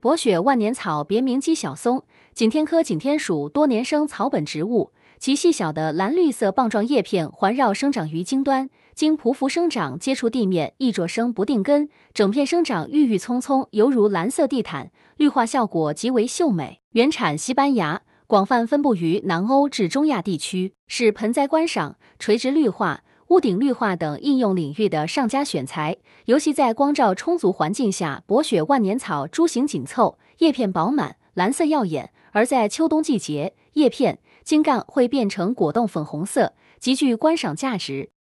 博雪万年草，别名鸡小松，景天科景天属多年生草本植物。其细小的蓝绿色棒状叶片环绕生长于茎端，经匍匐生长，接触地面易着生不定根。整片生长郁郁葱葱，犹如蓝色地毯，绿化效果极为秀美。原产西班牙，广泛分布于南欧至中亚地区，是盆栽观赏、垂直绿化。屋顶绿化等应用领域的上佳选材，尤其在光照充足环境下，博雪万年草株形紧凑，叶片饱满，蓝色耀眼；而在秋冬季节，叶片茎干会变成果冻粉红色，极具观赏价值。